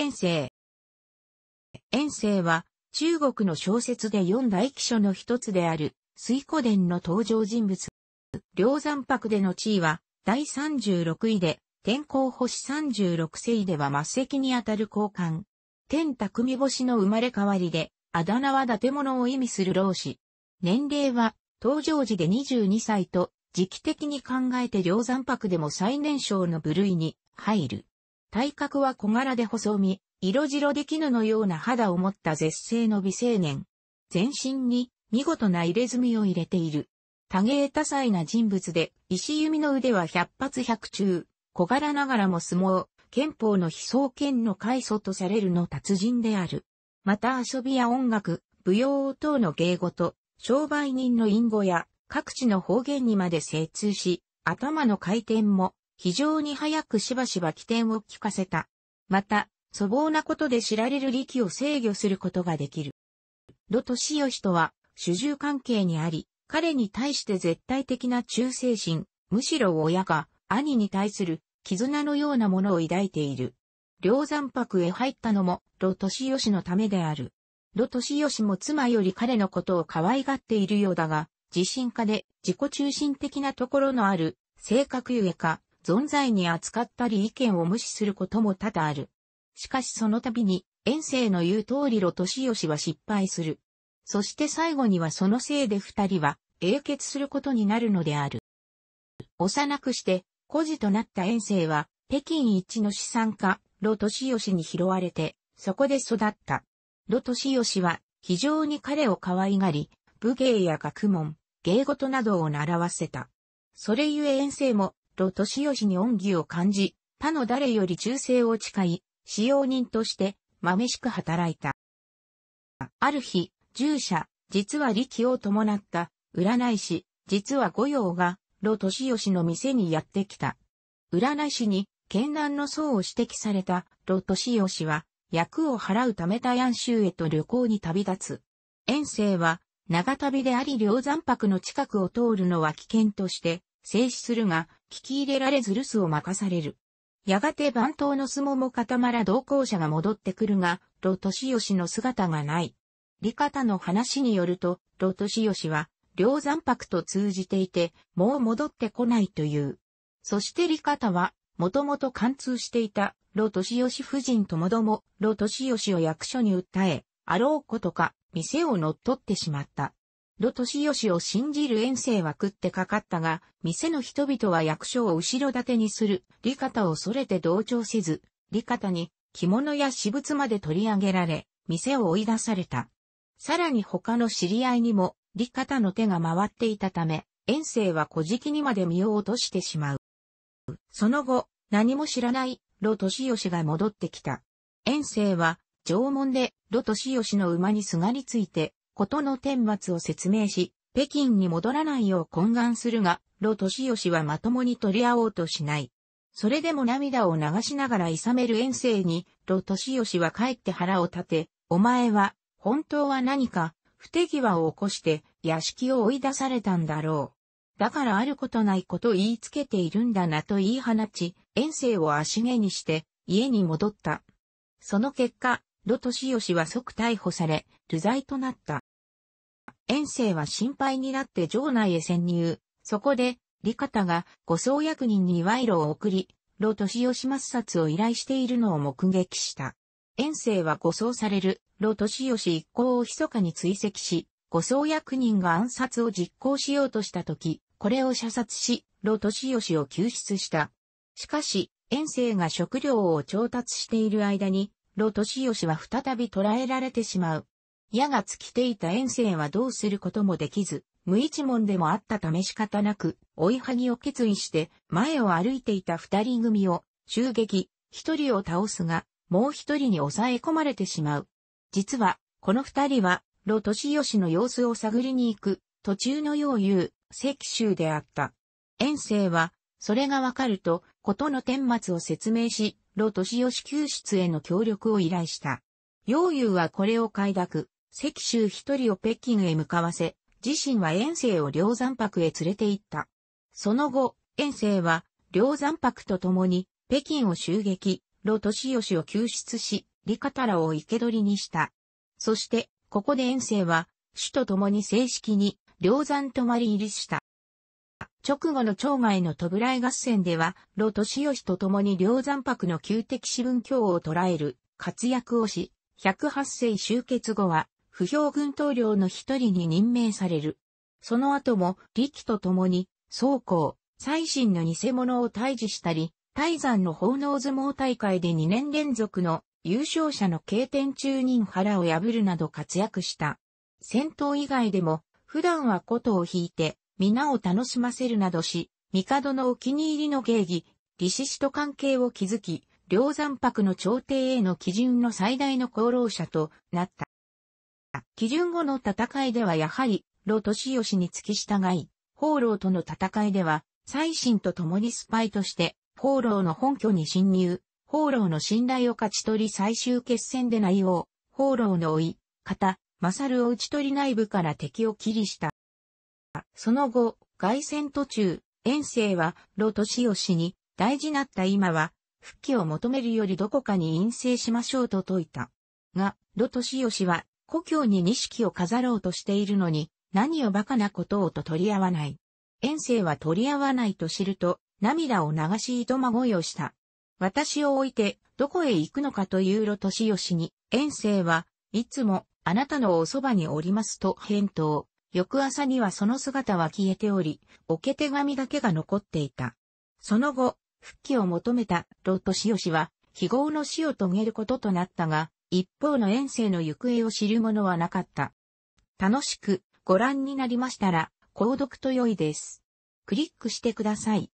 遠征。遠征は中国の小説で四大記書の一つである水古伝の登場人物。梁山泊での地位は第36位で、天候星36世では末席にあたる交換。天匠星の生まれ変わりで、あだ名は建物を意味する老子。年齢は、登場時で22歳と、時期的に考えて梁山泊でも最年少の部類に入る。体格は小柄で細身、色白で絹のような肌を持った絶世の美青年。全身に見事な入れ墨を入れている。多芸多彩な人物で、石弓の腕は百発百中、小柄ながらも相撲、憲法の非創剣の開祖とされるの達人である。また遊びや音楽、舞踊等の芸事、商売人の隠語や各地の方言にまで精通し、頭の回転も非常に早くしばしば起点を聞かせた。また、粗暴なことで知られる力を制御することができる。ロトシヨシとは、主従関係にあり、彼に対して絶対的な忠誠心、むしろ親が兄に対する絆のようなものを抱いている。両山泊へ入ったのも、ロトシヨシのためである。ロトシヨシも妻より彼のことを可愛がっているようだが、自信家で自己中心的なところのある性格ゆえか、存在に扱ったり意見を無視することも多々ある。しかしその度に、遠征の言う通りロトシヨシは失敗する。そして最後にはそのせいで二人は英傑することになるのである。幼くして、孤児となった遠征は、北京一の資産家、ロトシヨシに拾われて、そこで育った。ロトシヨシは、非常に彼を可愛がり、武芸や学問、芸事などを習わせた。それゆえ遠征も、ロ敏義に恩義を感じ、他の誰より忠誠を誓い、使用人として、まめしく働いた。ある日、従者、実は力を伴った、占い師、実は御用が、ロ敏義の店にやってきた。占い師に、艱南の僧を指摘された、ロ敏義は、役を払うためた安州へと旅行に旅立つ。遠征は、長旅であり両山泊の近くを通るのは危険として、静止するが、聞き入れられず留守を任される。やがて番頭の相撲も固まら同行者が戻ってくるが、ロトシヨシの姿がない。リカタの話によると、ロトシヨシは、両残泊と通じていて、もう戻ってこないという。そしてリカタは、もともと貫通していた、ロトシヨシ夫人ともども、ロトシヨシを役所に訴え、あろうことか、店を乗っ取ってしまった。ロトシヨシを信じる遠征は食ってかかったが、店の人々は役所を後ろ盾にする、利方を恐れて同調せず、利方に着物や私物まで取り上げられ、店を追い出された。さらに他の知り合いにも、利方の手が回っていたため、遠征は小敷にまで身を落としてしまう。その後、何も知らない、ロトシヨシが戻ってきた。遠征は、縄文で、ロトシヨシの馬にすがりついて、ことの顛末を説明し、北京に戻らないよう懇願するが、ロトヨシはまともに取り合おうとしない。それでも涙を流しながら勇める遠征に、ロトヨシは帰って腹を立て、お前は、本当は何か、不手際を起こして、屋敷を追い出されたんだろう。だからあることないこと言いつけているんだなと言い放ち、遠征を足毛にして、家に戻った。その結果、ロトヨシは即逮捕され、流罪となった。遠征は心配になって城内へ潜入。そこで、利方が護送役人に賄賂を送り、老年吉抹殺を依頼しているのを目撃した。遠征は護送される老年吉一行を密かに追跡し、護送役人が暗殺を実行しようとした時、これを射殺し、老年吉を救出した。しかし、遠征が食料を調達している間に、老年吉は再び捕らえられてしまう。矢が尽きていた遠征はどうすることもできず、無一文でもあったため仕方なく、追いはぎを決意して、前を歩いていた二人組を、襲撃、一人を倒すが、もう一人に抑え込まれてしまう。実は、この二人は、ロトシヨシの様子を探りに行く、途中のよう言う、石州であった。遠征は、それがわかると、ことの顛末を説明し、ロトシヨシ救出への協力を依頼した。ユウはこれを快諾、石州一人を北京へ向かわせ、自身は遠征を梁山泊へ連れて行った。その後、遠征は、梁山泊と共に、北京を襲撃、路ヨシを救出し、利方らを生け捕りにした。そして、ここで遠征は、主と共に正式に、梁山泊まり入りした。直後の町外の戸倉合戦では、路ヨシと共に梁山泊の旧敵四分教を捉える活躍をし、108世終結後は、不評軍統領の一人に任命される。その後も、力と共に、宗行、最新の偽物を退治したり、泰山の奉納相撲大会で2年連続の優勝者の経典中人腹を破るなど活躍した。戦闘以外でも、普段は琴を弾いて、皆を楽しませるなどし、帝のお気に入りの芸儀、李子氏と関係を築き、両山泊の朝廷への基準の最大の功労者となった。基準後の戦いではやはり、ロトシヨシに付き従い、放浪との戦いでは、最新と共にスパイとして、放浪の本拠に侵入、放浪の信頼を勝ち取り最終決戦で内容、放浪の追い、方、サルを打ち取り内部から敵を切りした。その後、外戦途中、遠征は、ロトシヨシに、大事なった今は、復帰を求めるよりどこかに陰性しましょうと説いた。が、ロトシヨシは故郷に錦を飾ろうとしているのに、何を馬鹿なことをと取り合わない。遠征は取り合わないと知ると、涙を流し糸まごいをした。私を置いて、どこへ行くのかという路年吉に、遠征はいつも、あなたのおそばにおりますと返答。翌朝にはその姿は消えており、おけ手紙だけが残っていた。その後、復帰を求めたロトシヨシは、非業の死を遂げることとなったが、一方の遠征の行方を知るものはなかった。楽しくご覧になりましたら、購読と良いです。クリックしてください。